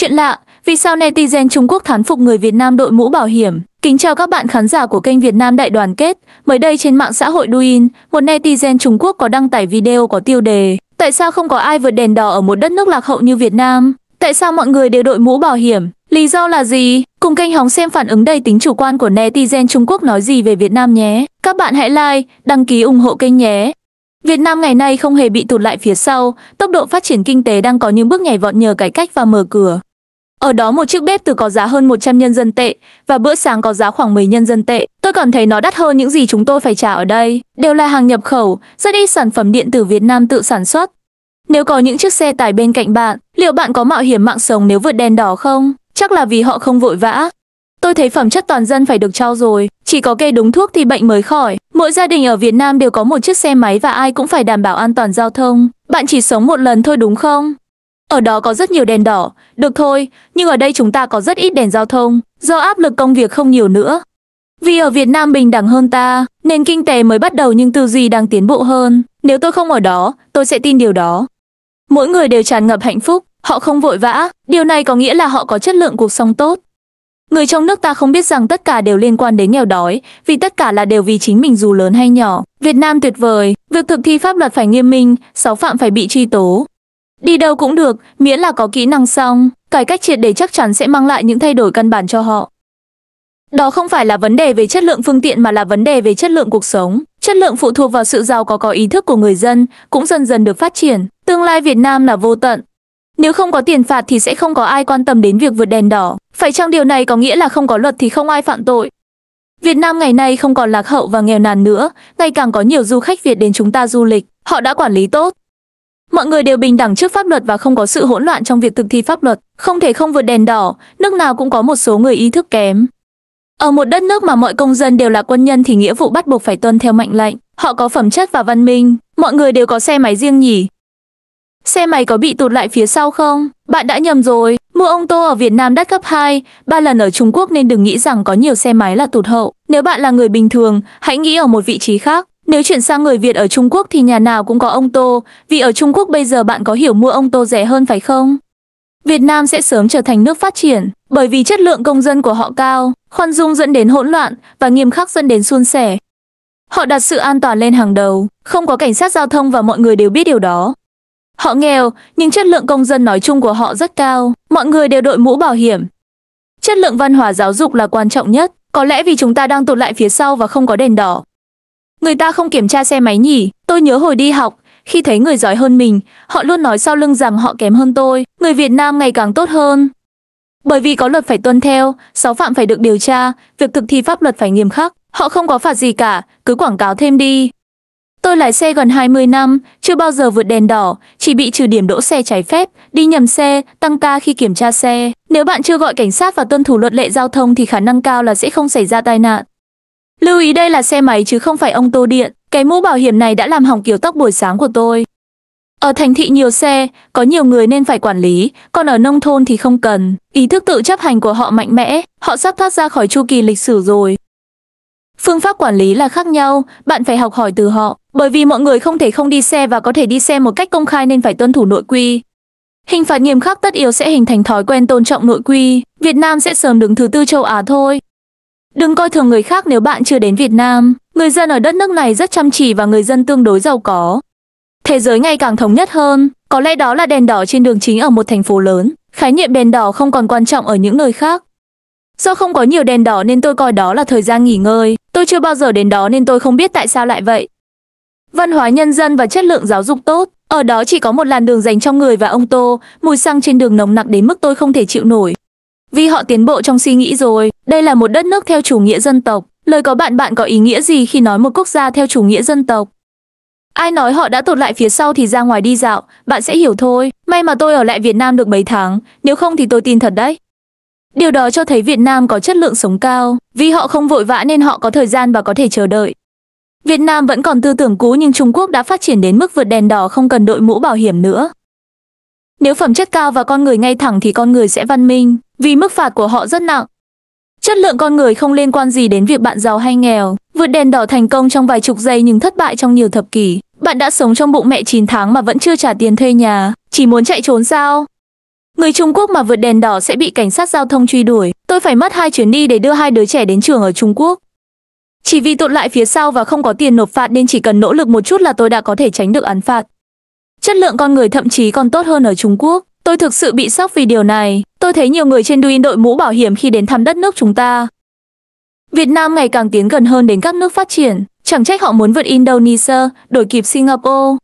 Chuyện lạ, vì sao netizen Trung Quốc thán phục người Việt Nam đội mũ bảo hiểm? Kính chào các bạn khán giả của kênh Việt Nam Đại Đoàn Kết. Mới đây trên mạng xã hội Douyin, một netizen Trung Quốc có đăng tải video có tiêu đề Tại sao không có ai vượt đèn đỏ ở một đất nước lạc hậu như Việt Nam? Tại sao mọi người đều đội mũ bảo hiểm? Lý do là gì? Cùng kênh hóng xem phản ứng đầy tính chủ quan của netizen Trung Quốc nói gì về Việt Nam nhé. Các bạn hãy like, đăng ký ủng hộ kênh nhé. Việt Nam ngày nay không hề bị tụt lại phía sau, tốc độ phát triển kinh tế đang có những bước nhảy vọt nhờ cải cách và mở cửa. Ở đó một chiếc bếp từ có giá hơn 100 nhân dân tệ và bữa sáng có giá khoảng 10 nhân dân tệ. Tôi còn thấy nó đắt hơn những gì chúng tôi phải trả ở đây. Đều là hàng nhập khẩu, rất ít sản phẩm điện tử Việt Nam tự sản xuất. Nếu có những chiếc xe tải bên cạnh bạn, liệu bạn có mạo hiểm mạng sống nếu vượt đèn đỏ không? Chắc là vì họ không vội vã. Tôi thấy phẩm chất toàn dân phải được trao rồi, chỉ có kê đúng thuốc thì bệnh mới khỏi. Mỗi gia đình ở Việt Nam đều có một chiếc xe máy và ai cũng phải đảm bảo an toàn giao thông. Bạn chỉ sống một lần thôi đúng không? Ở đó có rất nhiều đèn đỏ, được thôi, nhưng ở đây chúng ta có rất ít đèn giao thông, do áp lực công việc không nhiều nữa. Vì ở Việt Nam bình đẳng hơn ta, nền kinh tế mới bắt đầu nhưng tư duy đang tiến bộ hơn. Nếu tôi không ở đó, tôi sẽ tin điều đó. Mỗi người đều tràn ngập hạnh phúc, họ không vội vã, điều này có nghĩa là họ có chất lượng cuộc sống tốt. Người trong nước ta không biết rằng tất cả đều liên quan đến nghèo đói, vì tất cả là đều vì chính mình dù lớn hay nhỏ. Việt Nam tuyệt vời, việc thực thi pháp luật phải nghiêm minh, sáu phạm phải bị truy tố, Đi đâu cũng được, miễn là có kỹ năng xong, cải cách triệt để chắc chắn sẽ mang lại những thay đổi căn bản cho họ. Đó không phải là vấn đề về chất lượng phương tiện mà là vấn đề về chất lượng cuộc sống. Chất lượng phụ thuộc vào sự giàu có có ý thức của người dân, cũng dần dần được phát triển. Tương lai Việt Nam là vô tận. Nếu không có tiền phạt thì sẽ không có ai quan tâm đến việc vượt đèn đỏ. Phải chăng điều này có nghĩa là không có luật thì không ai phạm tội? Việt Nam ngày nay không còn lạc hậu và nghèo nàn nữa, ngày càng có nhiều du khách Việt đến chúng ta du lịch. Họ đã quản lý tốt, Mọi người đều bình đẳng trước pháp luật và không có sự hỗn loạn trong việc thực thi pháp luật, không thể không vượt đèn đỏ, nước nào cũng có một số người ý thức kém. Ở một đất nước mà mọi công dân đều là quân nhân thì nghĩa vụ bắt buộc phải tuân theo mệnh lệnh, họ có phẩm chất và văn minh, mọi người đều có xe máy riêng nhỉ. Xe máy có bị tụt lại phía sau không? Bạn đã nhầm rồi, mua ông tô ở Việt Nam đắt gấp 2, 3 lần ở Trung Quốc nên đừng nghĩ rằng có nhiều xe máy là tụt hậu. Nếu bạn là người bình thường, hãy nghĩ ở một vị trí khác. Nếu chuyển sang người Việt ở Trung Quốc thì nhà nào cũng có ông Tô, vì ở Trung Quốc bây giờ bạn có hiểu mua ông Tô rẻ hơn phải không? Việt Nam sẽ sớm trở thành nước phát triển, bởi vì chất lượng công dân của họ cao, khoan dung dẫn đến hỗn loạn và nghiêm khắc dẫn đến suôn sẻ. Họ đặt sự an toàn lên hàng đầu, không có cảnh sát giao thông và mọi người đều biết điều đó. Họ nghèo, nhưng chất lượng công dân nói chung của họ rất cao, mọi người đều đội mũ bảo hiểm. Chất lượng văn hóa giáo dục là quan trọng nhất, có lẽ vì chúng ta đang tụt lại phía sau và không có đèn đỏ, Người ta không kiểm tra xe máy nhỉ? Tôi nhớ hồi đi học, khi thấy người giỏi hơn mình, họ luôn nói sau lưng rằng họ kém hơn tôi. Người Việt Nam ngày càng tốt hơn. Bởi vì có luật phải tuân theo, sáu phạm phải được điều tra, việc thực thi pháp luật phải nghiêm khắc. Họ không có phạt gì cả, cứ quảng cáo thêm đi. Tôi lái xe gần 20 năm, chưa bao giờ vượt đèn đỏ, chỉ bị trừ điểm đỗ xe trái phép, đi nhầm xe, tăng ca khi kiểm tra xe. Nếu bạn chưa gọi cảnh sát và tuân thủ luật lệ giao thông thì khả năng cao là sẽ không xảy ra tai nạn. Lưu ý đây là xe máy chứ không phải ông tô điện, cái mũ bảo hiểm này đã làm hỏng kiểu tóc buổi sáng của tôi. Ở thành thị nhiều xe, có nhiều người nên phải quản lý, còn ở nông thôn thì không cần. Ý thức tự chấp hành của họ mạnh mẽ, họ sắp thoát ra khỏi chu kỳ lịch sử rồi. Phương pháp quản lý là khác nhau, bạn phải học hỏi từ họ, bởi vì mọi người không thể không đi xe và có thể đi xe một cách công khai nên phải tuân thủ nội quy. Hình phạt nghiêm khắc tất yếu sẽ hình thành thói quen tôn trọng nội quy, Việt Nam sẽ sớm đứng thứ tư châu Á thôi. Đừng coi thường người khác nếu bạn chưa đến Việt Nam. Người dân ở đất nước này rất chăm chỉ và người dân tương đối giàu có. Thế giới ngày càng thống nhất hơn, có lẽ đó là đèn đỏ trên đường chính ở một thành phố lớn. Khái niệm đèn đỏ không còn quan trọng ở những nơi khác. Do không có nhiều đèn đỏ nên tôi coi đó là thời gian nghỉ ngơi. Tôi chưa bao giờ đến đó nên tôi không biết tại sao lại vậy. Văn hóa nhân dân và chất lượng giáo dục tốt. Ở đó chỉ có một làn đường dành cho người và ông Tô, mùi xăng trên đường nồng nặc đến mức tôi không thể chịu nổi vì họ tiến bộ trong suy nghĩ rồi. Đây là một đất nước theo chủ nghĩa dân tộc. Lời có bạn bạn có ý nghĩa gì khi nói một quốc gia theo chủ nghĩa dân tộc? Ai nói họ đã tụt lại phía sau thì ra ngoài đi dạo, bạn sẽ hiểu thôi. May mà tôi ở lại Việt Nam được mấy tháng, nếu không thì tôi tin thật đấy. Điều đó cho thấy Việt Nam có chất lượng sống cao, vì họ không vội vã nên họ có thời gian và có thể chờ đợi. Việt Nam vẫn còn tư tưởng cũ nhưng Trung Quốc đã phát triển đến mức vượt đèn đỏ không cần đội mũ bảo hiểm nữa. Nếu phẩm chất cao và con người ngay thẳng thì con người sẽ văn minh, vì mức phạt của họ rất nặng. Chất lượng con người không liên quan gì đến việc bạn giàu hay nghèo, vượt đèn đỏ thành công trong vài chục giây nhưng thất bại trong nhiều thập kỷ. Bạn đã sống trong bụng mẹ 9 tháng mà vẫn chưa trả tiền thuê nhà, chỉ muốn chạy trốn sao? Người Trung Quốc mà vượt đèn đỏ sẽ bị cảnh sát giao thông truy đuổi. Tôi phải mất hai chuyến đi để đưa hai đứa trẻ đến trường ở Trung Quốc. Chỉ vì tụt lại phía sau và không có tiền nộp phạt nên chỉ cần nỗ lực một chút là tôi đã có thể tránh được án phạt. Chất lượng con người thậm chí còn tốt hơn ở Trung Quốc. Tôi thực sự bị sốc vì điều này. Tôi thấy nhiều người trên Douyin đội mũ bảo hiểm khi đến thăm đất nước chúng ta. Việt Nam ngày càng tiến gần hơn đến các nước phát triển. Chẳng trách họ muốn vượt Indonesia, đổi kịp Singapore.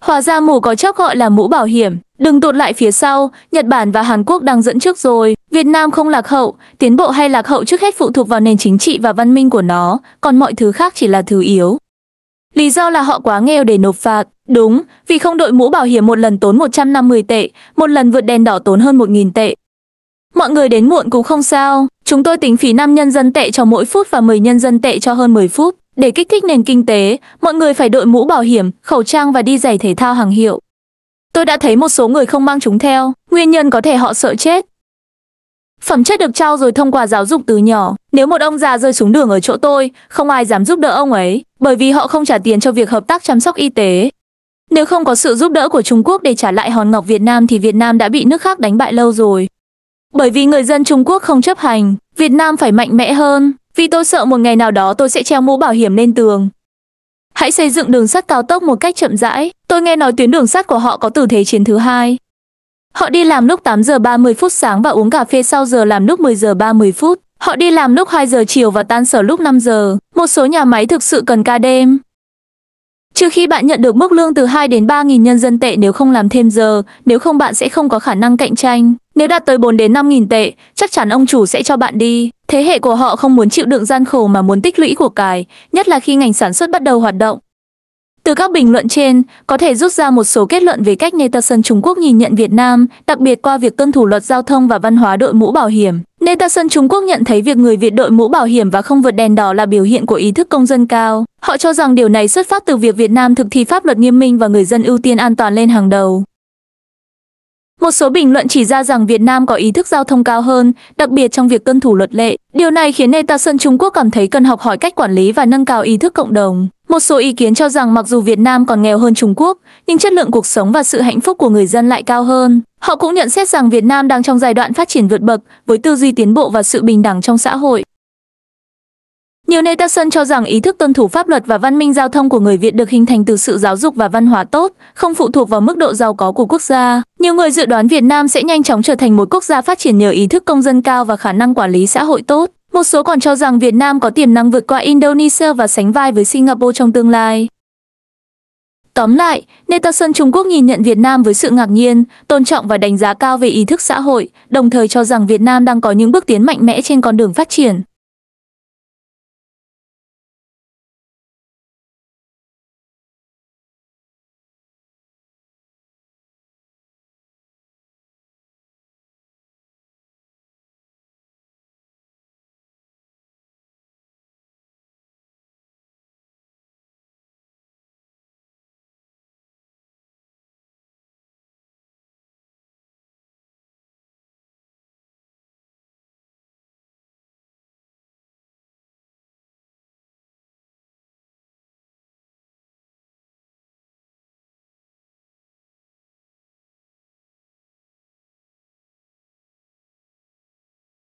Hóa ra mũ có chóc gọi là mũ bảo hiểm. Đừng tụt lại phía sau, Nhật Bản và Hàn Quốc đang dẫn trước rồi. Việt Nam không lạc hậu, tiến bộ hay lạc hậu trước hết phụ thuộc vào nền chính trị và văn minh của nó, còn mọi thứ khác chỉ là thứ yếu. Lý do là họ quá nghèo để nộp phạt. Đúng, vì không đội mũ bảo hiểm một lần tốn 150 tệ, một lần vượt đèn đỏ tốn hơn 1.000 tệ. Mọi người đến muộn cũng không sao, chúng tôi tính phí 5 nhân dân tệ cho mỗi phút và 10 nhân dân tệ cho hơn 10 phút. Để kích thích nền kinh tế, mọi người phải đội mũ bảo hiểm, khẩu trang và đi giày thể thao hàng hiệu. Tôi đã thấy một số người không mang chúng theo, nguyên nhân có thể họ sợ chết, Phẩm chất được trao rồi thông qua giáo dục từ nhỏ. Nếu một ông già rơi xuống đường ở chỗ tôi, không ai dám giúp đỡ ông ấy, bởi vì họ không trả tiền cho việc hợp tác chăm sóc y tế. Nếu không có sự giúp đỡ của Trung Quốc để trả lại hòn ngọc Việt Nam thì Việt Nam đã bị nước khác đánh bại lâu rồi. Bởi vì người dân Trung Quốc không chấp hành, Việt Nam phải mạnh mẽ hơn, vì tôi sợ một ngày nào đó tôi sẽ treo mũ bảo hiểm lên tường. Hãy xây dựng đường sắt cao tốc một cách chậm rãi. Tôi nghe nói tuyến đường sắt của họ có từ thế chiến thứ hai. Họ đi làm lúc 8 giờ 30 phút sáng và uống cà phê sau giờ làm lúc 10 giờ 30 phút. Họ đi làm lúc 2 giờ chiều và tan sở lúc 5 giờ. Một số nhà máy thực sự cần ca đêm. Trừ khi bạn nhận được mức lương từ 2 đến 3 nghìn nhân dân tệ nếu không làm thêm giờ, nếu không bạn sẽ không có khả năng cạnh tranh. Nếu đạt tới 4 đến 5 nghìn tệ, chắc chắn ông chủ sẽ cho bạn đi. Thế hệ của họ không muốn chịu đựng gian khổ mà muốn tích lũy của cải, nhất là khi ngành sản xuất bắt đầu hoạt động. Từ các bình luận trên, có thể rút ra một số kết luận về cách Natterson Trung Quốc nhìn nhận Việt Nam, đặc biệt qua việc tuân thủ luật giao thông và văn hóa đội mũ bảo hiểm. Natterson Trung Quốc nhận thấy việc người Việt đội mũ bảo hiểm và không vượt đèn đỏ là biểu hiện của ý thức công dân cao. Họ cho rằng điều này xuất phát từ việc Việt Nam thực thi pháp luật nghiêm minh và người dân ưu tiên an toàn lên hàng đầu. Một số bình luận chỉ ra rằng Việt Nam có ý thức giao thông cao hơn, đặc biệt trong việc tuân thủ luật lệ. Điều này khiến Natterson Trung Quốc cảm thấy cần học hỏi cách quản lý và nâng cao ý thức cộng đồng. Một số ý kiến cho rằng mặc dù Việt Nam còn nghèo hơn Trung Quốc, nhưng chất lượng cuộc sống và sự hạnh phúc của người dân lại cao hơn. Họ cũng nhận xét rằng Việt Nam đang trong giai đoạn phát triển vượt bậc với tư duy tiến bộ và sự bình đẳng trong xã hội. Nhiều netizen cho rằng ý thức tuân thủ pháp luật và văn minh giao thông của người Việt được hình thành từ sự giáo dục và văn hóa tốt, không phụ thuộc vào mức độ giàu có của quốc gia. Nhiều người dự đoán Việt Nam sẽ nhanh chóng trở thành một quốc gia phát triển nhờ ý thức công dân cao và khả năng quản lý xã hội tốt. Một số còn cho rằng Việt Nam có tiềm năng vượt qua Indonesia và sánh vai với Singapore trong tương lai. Tóm lại, Netanyahu Trung Quốc nhìn nhận Việt Nam với sự ngạc nhiên, tôn trọng và đánh giá cao về ý thức xã hội, đồng thời cho rằng Việt Nam đang có những bước tiến mạnh mẽ trên con đường phát triển.